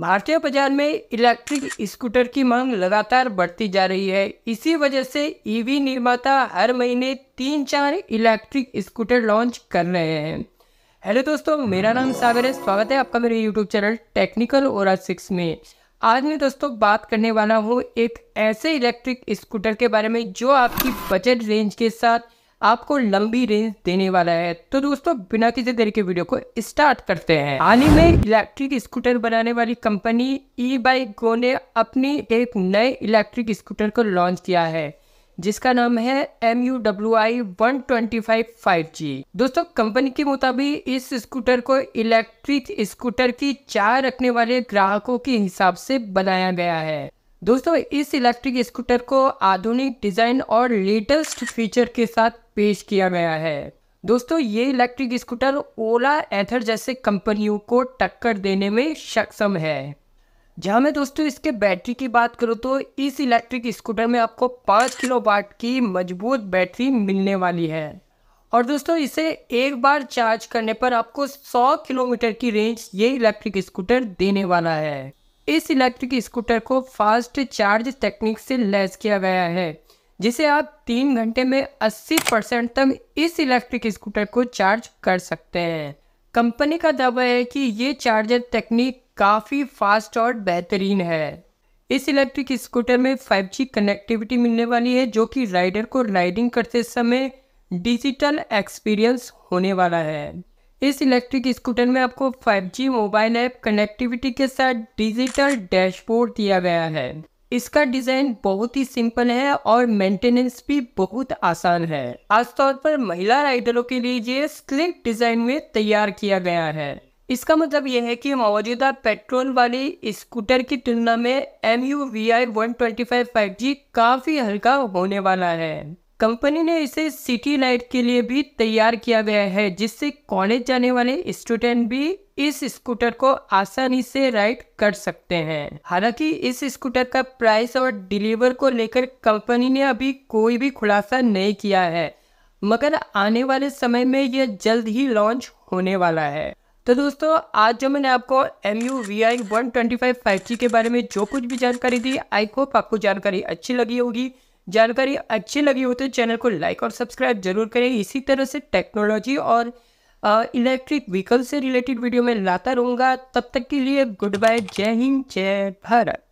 भारतीय बाजार में इलेक्ट्रिक स्कूटर की मांग लगातार बढ़ती जा रही है इसी वजह से ईवी निर्माता हर महीने तीन चार इलेक्ट्रिक स्कूटर लॉन्च कर रहे हैं हेलो दोस्तों मेरा नाम सागर है स्वागत है आपका मेरे यूट्यूब चैनल टेक्निकल और सिक्स में आज मैं दोस्तों बात करने वाला हूँ एक ऐसे इलेक्ट्रिक स्कूटर के बारे में जो आपकी बजट रेंज के साथ आपको लंबी रेंज देने वाला है तो दोस्तों बिना किसी देर के वीडियो को स्टार्ट करते हैं हाल ही में इलेक्ट्रिक स्कूटर बनाने वाली कंपनी ई बाइक गो ने अपनी एक नए इलेक्ट्रिक स्कूटर को लॉन्च किया है जिसका नाम है M U W I one twenty five five G दोस्तों कंपनी के मुताबिक इस स्कूटर को इलेक्ट्रिक स्कूटर की चाय रखने वाले ग्राहकों के हिसाब से बनाया गया है दोस्तों इस इलेक्ट्रिक स्कूटर को आधुनिक डिज़ाइन और लेटेस्ट फीचर के साथ पेश किया गया है दोस्तों ये इलेक्ट्रिक स्कूटर ओला एथर जैसे कंपनियों को टक्कर देने में सक्षम है जहाँ मैं दोस्तों इसके बैटरी की बात करूँ तो इस इलेक्ट्रिक स्कूटर में आपको पाँच किलो वाट की मजबूत बैटरी मिलने वाली है और दोस्तों इसे एक बार चार्ज करने पर आपको 100 किलोमीटर की रेंज ये इलेक्ट्रिक स्कूटर देने वाला है इस इलेक्ट्रिक स्कूटर को फास्ट चार्ज टेक्निक से लैस किया गया है जिसे आप तीन घंटे में 80 परसेंट तक इस इलेक्ट्रिक स्कूटर को चार्ज कर सकते हैं कंपनी का दावा है कि ये चार्जर टेक्निक काफ़ी फास्ट और बेहतरीन है इस इलेक्ट्रिक स्कूटर में 5G कनेक्टिविटी मिलने वाली है जो कि राइडर को राइडिंग करते समय डिजिटल एक्सपीरियंस होने वाला है इस इलेक्ट्रिक स्कूटर में आपको 5G मोबाइल ऐप कनेक्टिविटी के साथ डिजिटल डैशबोर्ड दिया गया है इसका डिजाइन बहुत ही सिंपल है और मेंटेनेंस भी बहुत आसान है खासतौर पर महिला राइडरों के लिए ये स्लिक डिजाइन में तैयार किया गया है इसका मतलब यह है कि मौजूदा पेट्रोल वाली स्कूटर की तुलना में M U V I one twenty five five G काफ़ी हल्का होने वाला है कंपनी ने इसे सिटी लाइट के लिए भी तैयार किया गया है जिससे कॉलेज जाने वाले स्टूडेंट भी इस स्कूटर को आसानी से राइड कर सकते हैं हालांकि इस स्कूटर का प्राइस और डिलीवर को लेकर कंपनी ने अभी कोई भी खुलासा नहीं किया है मगर आने वाले समय में यह जल्द ही लॉन्च होने वाला है तो दोस्तों आज जो मैंने आपको M U V I one twenty five five G के बारे में जो कुछ भी जानकारी दी आई होप आपको जानकारी अच्छी लगी होगी जानकारी अच्छी लगी हो तो चैनल को लाइक और सब्सक्राइब जरूर करें इसी तरह से टेक्नोलॉजी और इलेक्ट्रिक व्हीकल से रिलेटेड वीडियो में लाता रहूँगा तब तक के लिए गुड बाय जय हिंद जय भारत